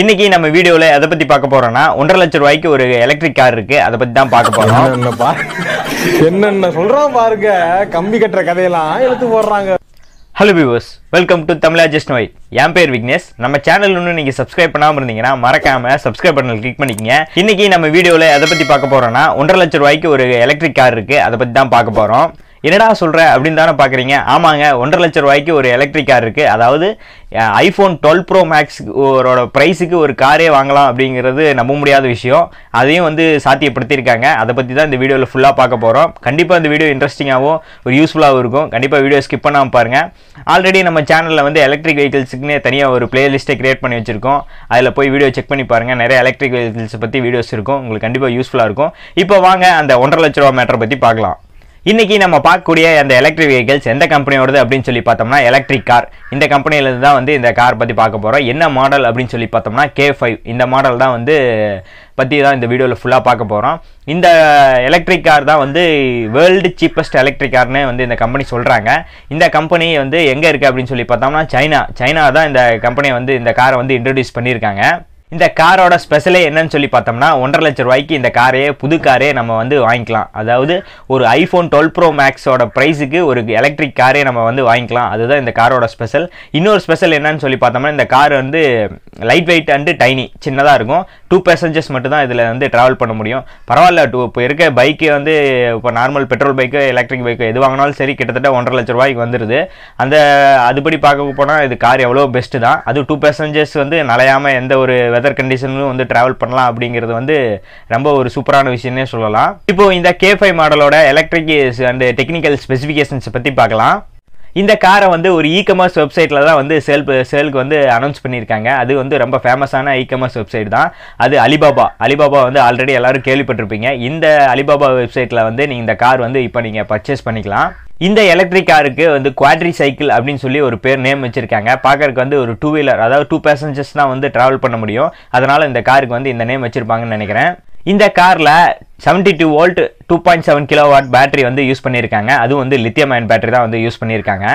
இன்னைக்கு நம்ம வீடியோல எதை பத்தி பார்க்க போறோம்னா ஒன்றரை லட்சம் ரூபாய்க்கு ஒரு எலக்ட்ரிக் கார் இருக்கு அதை பத்தி தான் பார்க்க போறோம் என்னென்ன சொல்றான் பாருங்க கம்பி கட்டுற கதையெல்லாம் எழுத்து போடுறாங்க hello viewers welcome to Tamil just நோய் என் பேர் விக்னேஷ் நம்ம சேனல் ஒன்று நீங்கள் சப்ஸ்கிரைப் பண்ணாமல் இருந்தீங்கன்னா மறக்காம சப்ஸ்கிரைப் பண்ணல கிளிக் பண்ணிக்கங்க இன்னைக்கு நம்ம வீடியோவில் எதை பற்றி பார்க்க போறோம்னா ஒன்றரை லட்ச ரூபாய்க்கு ஒரு எலக்ட்ரிக் கார் இருக்கு அதை பற்றி தான் பார்க்க போகிறோம் என்னடா சொல்கிற அப்படின்னு தானே பார்க்குறீங்க ஆமாங்க ஒன்றரை லட்ச ரூபாய்க்கு ஒரு எலக்ட்ரிக் கார் இருக்குது அதாவது ஐஃபோன் டுவெல் ப்ரோ மேக்ஸ் ஒரு ப்ரைஸுக்கு ஒரு காரே வாங்கலாம் அப்படிங்கிறது நம்ப முடியாத விஷயம் அதையும் வந்து சாத்தியப்படுத்தியிருக்காங்க அதை பற்றி தான் இந்த வீடியோவில் ஃபுல்லாக பார்க்க போகிறோம் கண்டிப்பாக இந்த வீடியோ இன்ட்ரெஸ்டிங்காகவும் ஒரு யூஸ்ஃபுல்லாகவும் இருக்கும் கண்டிப்பாக வீடியோ ஸ்கிப் பண்ணாமல் பாருங்கள் ஆல்ரெடி நம்ம சேனலில் வந்து எலக்ட்ரிக் வெஹிக்கிள்ஸுக்குன்னு தனியாக ஒரு பிளேலிஸ்ட்டை க்ரியேட் பண்ணி வச்சுருக்கோம் அதில் போய் வீடியோ செக் பண்ணி பாருங்கள் நிறைய எலக்ட்ரிக் வெஹிக்கிள்ஸ் பற்றி வீடியோஸ் இருக்கும் உங்களுக்கு கண்டிப்பாக யூஸ்ஃபுல்லாக இருக்கும் இப்போ வாங்க அந்த ஒன்றரை லட்ச ரூபா மேட்டரை பற்றி பார்க்கலாம் இன்றைக்கி நம்ம பார்க்கக்கூடிய அந்த எலக்ட்ரிக் வெஹிக்கிள்ஸ் எந்த கம்பெனியோடது அப்படின்னு சொல்லி பார்த்தோம்னா எலக்ட்ரிக் கார் இந்த கம்பெனியிலேருந்து தான் வந்து இந்த கார் பற்றி பார்க்க போகிறோம் என்ன மாடல் அப்படின்னு சொல்லி பார்த்தோம்னா கே ஃபைவ் இந்த மாடல் தான் வந்து பற்றி தான் இந்த வீடியோவில் ஃபுல்லாக பார்க்க போகிறோம் இந்த எலக்ட்ரிக் கார் தான் வந்து வேர்ல்டு சீப்பஸ்ட் எலக்ட்ரிக் கார்னு வந்து இந்த கம்பெனி சொல்கிறாங்க இந்த கம்பெனி வந்து எங்கே இருக்குது அப்படின்னு சொல்லி பார்த்தோம்னா சைனா சைனா தான் இந்த கம்பெனியை வந்து இந்த காரை வந்து இன்ட்ரடியூஸ் பண்ணியிருக்காங்க இந்த காரோட ஸ்பெஷலே என்னன்னு சொல்லி பார்த்தோம்னா ஒன்றரை லட்ச ரூபாய்க்கு இந்த காரையே புது காரே நம்ம வந்து வாங்கிக்கலாம் அதாவது ஒரு ஐஃபோன் டுவெல் ப்ரோ மேக்ஸோட ப்ரைஸுக்கு ஒரு எலக்ட்ரிக் காரே நம்ம வந்து வாங்கிக்கலாம் அதுதான் இந்த காரோட ஸ்பெஷல் இன்னொரு ஸ்பெஷல் என்னன்னு சொல்லி பார்த்தோம்னா இந்த கார் வந்து லைட் வெயிட் அண்டு டைனி சின்னதாக இருக்கும் டூ பேசஞ்சர்ஸ் மட்டும்தான் இதில் வந்து ட்ராவல் பண்ண முடியும் பரவாயில்ல டூ இப்போ இருக்க பைக்கு வந்து இப்போ normal petrol bike electric bike எது வாங்கினாலும் சரி கிட்டத்தட்ட ஒன்றரை லட்ச ரூபாய்க்கு வந்துடுது அந்த அதுபடி பார்க்க போனால் இது கார் எவ்வளோ பெஸ்ட்டு தான் அது டூ பேசஞ்சர்ஸ் வந்து நலையாமல் எந்த ஒரு வெதர் கண்டிஷன்லையும் வந்து ட்ராவல் பண்ணலாம் அப்படிங்கிறது வந்து ரொம்ப ஒரு சூப்பரான விஷயம்னே சொல்லலாம் இப்போ இந்த கே ஃபைவ் மாடலோட எலக்ட்ரிக் அண்ட் டெக்னிக்கல் ஸ்பெசிஃபிகேஷன்ஸை பற்றி பார்க்கலாம் இந்த காரை வந்து ஒரு இ கமர்ஸ் வெப்சைட்டில் தான் வந்து சேல் சேலுக்கு வந்து அனௌன்ஸ் பண்ணியிருக்காங்க அது வந்து ரொம்ப ஃபேமஸான இ கமர்ஸ் வெப்சைட் தான் அது அலிபாபா அலிபாபா வந்து ஆல்ரெடி எல்லோரும் கேள்விப்பட்டிருப்பீங்க இந்த அலிபாபா வெப்சைட்டில் வந்து நீங்கள் இந்த கார் வந்து இப்போ நீங்கள் பர்ச்சேஸ் பண்ணிக்கலாம் இந்த எலக்ட்ரிக் காருக்கு வந்து குவாட்ரி சைக்கிள் அப்படின்னு சொல்லி ஒரு பேர் நேம் வச்சுருக்காங்க பார்க்கறக்கு வந்து ஒரு டூ வீலர் அதாவது டூ பேசஞ்சர்ஸ் தான் வந்து ட்ராவல் பண்ண முடியும் அதனால் இந்த காருக்கு வந்து இந்த நேம் வச்சுருப்பாங்கன்னு நினைக்கிறேன் இந்த காரில் seventy two volt two point seven kilo watt battery வந்து யூஸ் பண்ணியிருக்காங்க அதுவும் வந்து லித்தியம் அயன் பேட்டரி தான் வந்து யூஸ் பண்ணியிருக்காங்க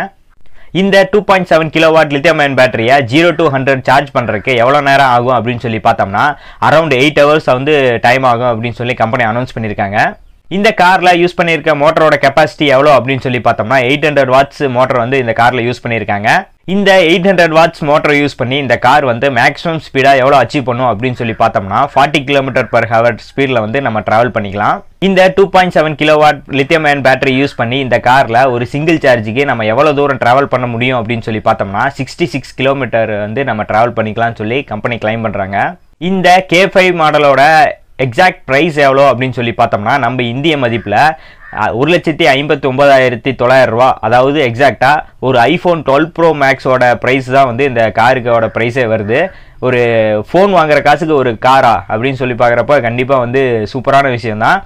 இந்த two point seven kilo watt lithium ion பேட்டரியை ஜீரோ டூ ஹண்ட்ரட் சார்ஜ் பண்ணுறதுக்கு எவ்வளோ நேரம் ஆகும் அப்படின்னு சொல்லி பார்த்தோம்னா அரௌண்ட் எயிட் ஹவர்ஸ் வந்து டைம் ஆகும் அப்படின்னு சொல்லி கம்பெனி அனௌன்ஸ் பண்ணியிருக்காங்க இந்த காரில் யூஸ் பண்ணியிருக்க மோட்டரோட கெப்பாசிட்டி எவ்வளோ அப்படின்னு சொல்லி பார்த்தோம்னா எயிட் ஹண்ட்ரட் வாட்ஸ் மோட்டர் வந்து இந்த காரில் யூஸ் பண்ணியிருக்காங்க இந்த eight hundred watts motor use பண்ணி இந்த கார் வந்து மேக்ஸிமம் ஸ்பீடாக எவ்வளோ அச்சீவ் பண்ணும் அப்படின்னு சொல்லி பார்த்தோம்னா ஃபார்ட்டி கிலோமீட்டர் பர் ஹவர் ஸ்பீடில் வந்து நம்ம ட்ராவல் பண்ணிக்கலாம் இந்த two point seven kilowatt lithium ion battery use பண்ணி இந்த காரில் ஒரு சிங்கிள் சார்ஜுக்கு நம்ம எவ்வளோ தூரம் ட்ராவல் பண்ண முடியும் அப்படின்னு சொல்லி பார்த்தோம்னா சிக்ஸ்டி சிக்ஸ் கிலோமீட்டர் வந்து நம்ம ட்ராவல் பண்ணிக்கலாம்னு சொல்லி கம்பெனி கிளைம் பண்ணுறாங்க இந்த கே ஃபைவ் மாடலோட எக்ஸாக்ட் ப்ரைஸ் எவ்வளோ அப்படின்னு சொல்லி பார்த்தோம்னா நம்ம இந்திய மதிப்பில் ஒரு லட்சத்தி ஐம்பத்தி ஒன்பதாயிரத்தி தொள்ளாயிரம் ரூபா அதாவது எக்ஸாக்டாக ஒரு ஐஃபோன் டுவெல் ப்ரோ மேக்ஸோட ப்ரைஸ் தான் வந்து இந்த காருக்கோட ப்ரைஸே வருது ஒரு ஃபோன் வாங்குற காசுக்கு ஒரு காரா அப்படின்னு சொல்லி பார்க்குறப்ப கண்டிப்பாக வந்து சூப்பரான விஷயந்தான்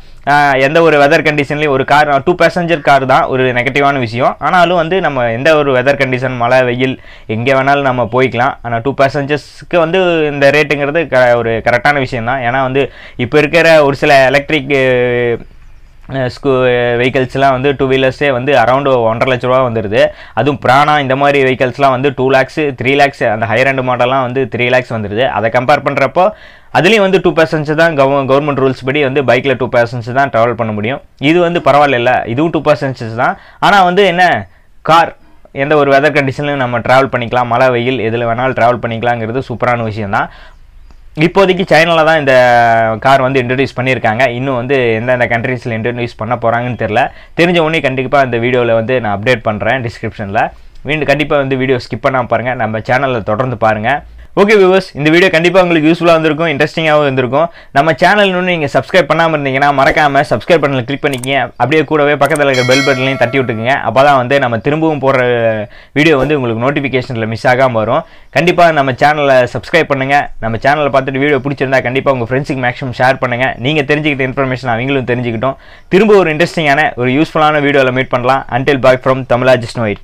எந்த ஒரு வெதர் கண்டிஷன்லேயும் ஒரு கார் டூ பேசஞ்சர் கார் தான் ஒரு நெகட்டிவான விஷயம் ஆனாலும் வந்து நம்ம எந்த ஒரு வெதர் கண்டிஷன் மழை வெயில் எங்கே வேணாலும் நம்ம போய்க்கலாம் ஆனால் டூ பேசஞ்சர்ஸ்க்கு வந்து இந்த ரேட்டுங்கிறது க ஒரு கரெக்டான விஷயம் தான் ஏன்னா வந்து இப்போ இருக்கிற ஒரு சில எலக்ட்ரிக் ஸ்கூ வெஹிக்கல்ஸ்லாம் வந்து டூ வீலர்ஸே வந்து அரௌண்டு ஒன்றரை லட்ச ரூபா வந்துடுது அதுவும் பிராணா இந்த மாதிரி வெஹிக்கல்ஸ்லாம் வந்து டூ லேக்ஸு த்ரீ லேக்ஸ் அந்த ஹையர் அண்ட் மாடல்லாம் வந்து த்ரீ லேக்ஸ் வந்துடுது அதை கம்பேர் பண்ணுறப்போ அதுலேயும் வந்து டூ பர்சன்ஸ் தான் கவ கவர்மெண்ட் ரூல்ஸ் படி வந்து பைக்கில் டூ பர்சன்ஸ் தான் ட்ராவல் பண்ண முடியும் இது வந்து பரவாயில்ல இதுவும் டூ பர்சன்ஸ் தான் ஆனால் வந்து என்ன கார் எந்த ஒரு வெதர் கண்டிஷன்லையும் நம்ம ட்ராவல் பண்ணிக்கலாம் மழை வெயில் எதில் வேணாலும் ட்ராவல் பண்ணிக்கலாங்கிறது சூப்பரான விஷயம் தான் இப்போதைக்கு சைனாவில் தான் இந்த கார் வந்து இன்ட்ரடியூஸ் பண்ணியிருக்காங்க இன்னும் வந்து எந்தெந்த கண்ட்ரீஸில் இன்ட்ரடியூஸ் பண்ண போகிறாங்கன்னு தெரில தெரிஞ்ச உடனே கண்டிப்பாக அந்த வீடியோவில் வந்து நான் அப்டேட் பண்ணுறேன் டிஸ்கிரிப்ஷனில் வீண்டு கண்டிப்பாக வந்து வீடியோ ஸ்கிப் பண்ணாமல் பாருங்கள் நம்ம சேனலில் தொடர்ந்து பாருங்கள் ஓகே வியூவர்ஸ் இந்த வீடியோ கண்டிப்பாக உங்களுக்கு யூஸ்ஃபுல்லாக இருந்திருக்கும் இன்ட்ரெஸ்டிங்காகவும் இருந்திருக்கும் நம்ம சேனல் இன்னும் நீங்கள் சப்ஸ்கிரைப் பண்ணாமல் இருந்தீங்கன்னா மறக்காமல் சப்ஸ்கிரைப் பண்ணல கிளிக் பண்ணிக்கிங்க அப்படியே கூடவே பக்கத்தில் இருக்கிற பெல் பட்டன்லையும் தட்டி விட்டுக்குங்க அப்போ தான் வந்து நம்ம திரும்பவும் போடுற வீடியோ வந்து உங்களுக்கு நோட்டிஃபிகேஷனில் மிஸ் ஆகாமல் வரும் கண்டிப்பாக நம்ம சேனலை சப்ஸ்கிரைப் பண்ணுங்கள் நம்ம சேனலை பார்த்துட்டு வீடியோ பிடிச்சிருந்தா கண்டிப்பாக உங்கள் ஃப்ரெண்ட்ஸுக்கு மேக்ஸிமம் ஷேர் பண்ணுங்கள் நீங்கள் தெரிஞ்சுக்கிட்ட இன்ஃபர்மேஷன் அவங்களும் தெரிஞ்சுக்கிட்டோம் திரும்ப ஒரு இன்ட்ரெஸ்டிங்கான ஒரு யூஸ்ஃபுல்லான வீடியோவில் மீட் பண்ணலாம் அன்டில் பாய் ஃப்ரம் தமிழா ஜிஸ்னோயிட்